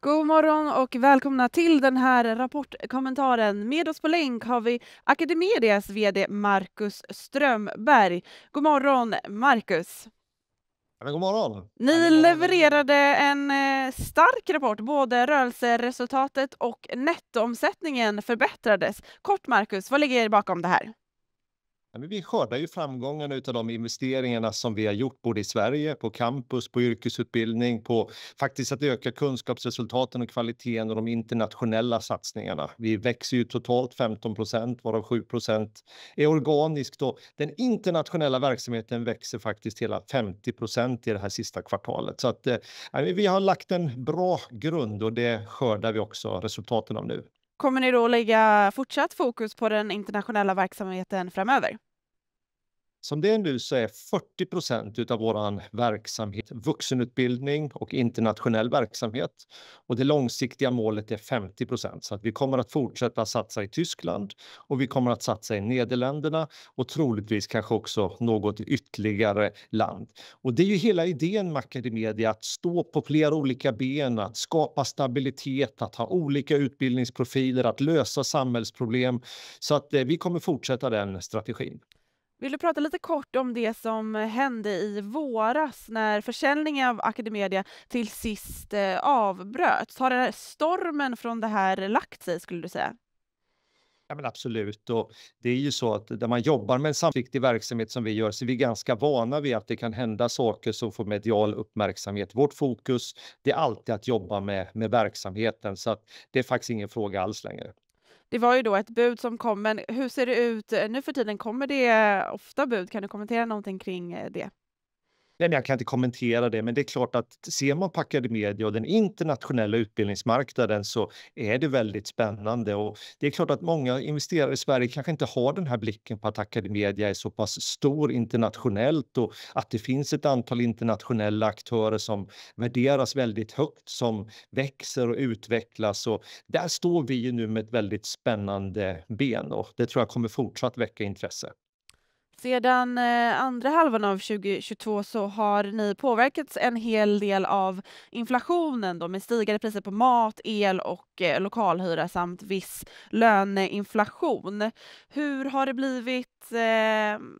God morgon och välkomna till den här rapportkommentaren. Med oss på länk har vi Academedias vd Marcus Strömberg. God morgon Marcus! Men god morgon! Ni god morgon. levererade en eh, stark rapport. Både rörelseresultatet och nettoomsättningen förbättrades. Kort Marcus, vad ligger bakom det här? Men vi skördar ju framgångarna av de investeringarna som vi har gjort både i Sverige, på campus, på yrkesutbildning, på faktiskt att öka kunskapsresultaten och kvaliteten och de internationella satsningarna. Vi växer ju totalt 15 procent, varav 7 procent är organiskt och den internationella verksamheten växer faktiskt hela 50 procent i det här sista kvartalet. Så att, eh, vi har lagt en bra grund och det skördar vi också resultaten av nu. Kommer ni då lägga fortsatt fokus på den internationella verksamheten framöver? Som det är nu så är 40 procent av vår verksamhet vuxenutbildning och internationell verksamhet. Och det långsiktiga målet är 50 Så att vi kommer att fortsätta satsa i Tyskland och vi kommer att satsa i Nederländerna och troligtvis kanske också något ytterligare land. Och det är ju hela idén med Academedia, att stå på flera olika ben, att skapa stabilitet, att ha olika utbildningsprofiler, att lösa samhällsproblem. Så att eh, vi kommer fortsätta den strategin. Vill du prata lite kort om det som hände i våras när försäljningen av Academedia till sist eh, avbröts? Har den här stormen från det här lagt sig skulle du säga? Ja, men absolut. Och det är ju så att när man jobbar med en samtidig verksamhet som vi gör så är vi ganska vana vid att det kan hända saker som får medial uppmärksamhet. Vårt fokus det är alltid att jobba med, med verksamheten så att det är faktiskt ingen fråga alls längre det var ju då ett bud som kom, men hur ser det ut eh, nu för tiden? Kommer det eh, ofta bud? Kan du kommentera någonting kring eh, det? Nej, men jag kan inte kommentera det, men det är klart att ser man på Academedia och den internationella utbildningsmarknaden så är det väldigt spännande och det är klart att många investerare i Sverige kanske inte har den här blicken på att Academedia är så pass stor internationellt och att det finns ett antal internationella aktörer som värderas väldigt högt, som växer och utvecklas och där står vi ju nu med ett väldigt spännande ben och det tror jag kommer fortsatt väcka intresse. Sedan eh, andra halvan av 2022 så har ni påverkats en hel del av inflationen då, med stigande priser på mat, el och eh, lokalhyra samt viss löneinflation. Hur har det blivit, eh,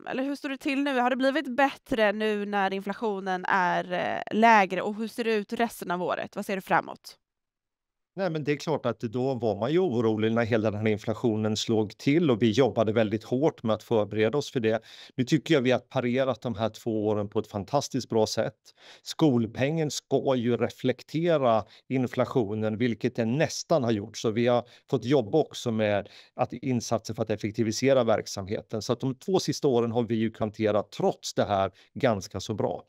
eller hur står det till nu? Har det blivit bättre nu när inflationen är lägre och hur ser det ut resten av året? Vad ser du framåt? Nej, men det är klart att då var man ju orolig när hela den här inflationen slog till och vi jobbade väldigt hårt med att förbereda oss för det. Nu tycker jag vi har parerat de här två åren på ett fantastiskt bra sätt. Skolpengen ska ju reflektera inflationen, vilket den nästan har gjort, så vi har fått jobba också med att insatser för att effektivisera verksamheten. Så att de två sista åren har vi ju hanterat trots det här ganska så bra.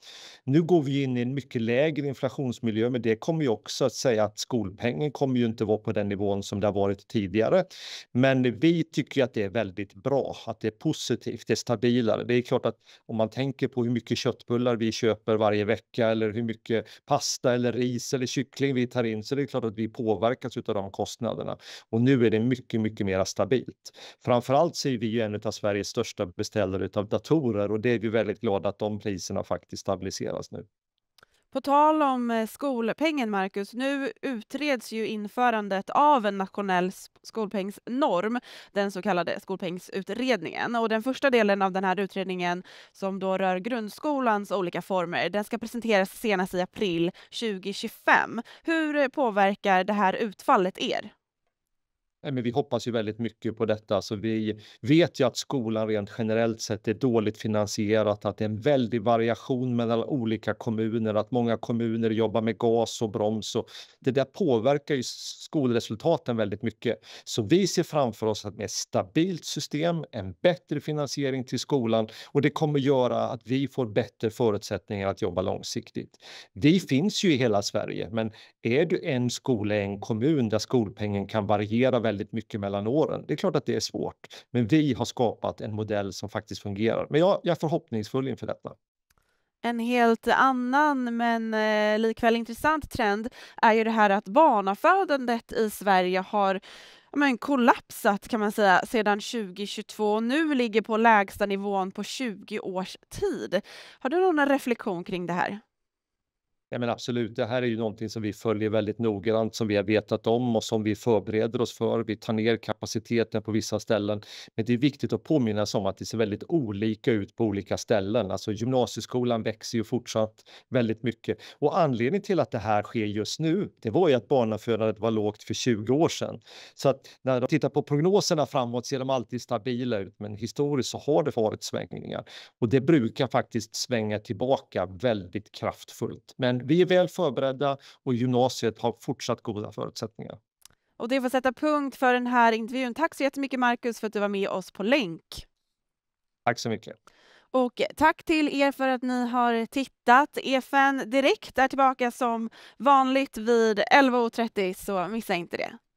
Nu går vi in i en mycket lägre inflationsmiljö, men det kommer ju också att säga att skolpengen Inflationen kommer ju inte vara på den nivån som det har varit tidigare. Men vi tycker att det är väldigt bra, att det är positivt, det är stabilare. Det är klart att om man tänker på hur mycket köttbullar vi köper varje vecka eller hur mycket pasta eller ris eller kyckling vi tar in så det är klart att vi påverkas av de kostnaderna. Och nu är det mycket, mycket mer stabilt. Framför allt ser vi ju en av Sveriges största beställare av datorer och det är vi väldigt glada att de priserna faktiskt stabiliseras nu. På tal om eh, skolpengen, Marcus, nu utreds ju införandet av en nationell skolpengsnorm, den så kallade skolpengsutredningen. Och den första delen av den här utredningen, som då rör grundskolans olika former, den ska presenteras senast i april 2025. Hur eh, påverkar det här utfallet er? men vi hoppas ju väldigt mycket på detta. Så alltså, vi mm. vet ju att skolan rent generellt sett är dåligt finansierat, att det är en väldig variation mellan olika kommuner, att många kommuner jobbar med gas och broms. Och det där påverkar ju skolresultaten väldigt mycket. Så vi ser framför oss att med ett stabilt system, en bättre finansiering till skolan och det kommer göra att vi får bättre förutsättningar att jobba långsiktigt. Vi finns ju i hela Sverige, men är du en skola i en kommun där skolpengen kan variera väldigt mycket mellan åren. Det är klart att det är svårt, men vi har skapat en modell som faktiskt fungerar. Men jag, jag är förhoppningsfull inför detta. En helt annan men eh, likväl intressant trend är ju det här att barnafödandet i Sverige har men, kollapsat kan man säga sedan 2022 och nu ligger på lägsta nivån på 20 års tid. Har du någon reflektion kring det här? Ja, men absolut, det här är ju någonting som vi följer väldigt noggrant, som vi har vetat om och som vi förbereder oss för. Vi tar ner kapaciteten på vissa ställen. Men det är viktigt att påminna sig om att det ser väldigt olika ut på olika ställen. Alltså gymnasieskolan växer ju fortsatt väldigt mycket. Och anledningen till att det här sker just nu, det var ju att barnafödandet var lågt för 20 år sedan. Så att när de tittar på prognoserna framåt ser de alltid stabila ut, men historiskt så har det varit svängningar. Och det brukar faktiskt svänga tillbaka väldigt kraftfullt. Men vi är väl förberedda och gymnasiet har fortsatt goda förutsättningar. Och det får sätta punkt för den här intervjun. Tack så jättemycket Marcus för att du var med oss på länk. Tack så mycket. Och tack till er för att ni har tittat. EFN Direkt är tillbaka som vanligt vid 11.30 så missa inte det.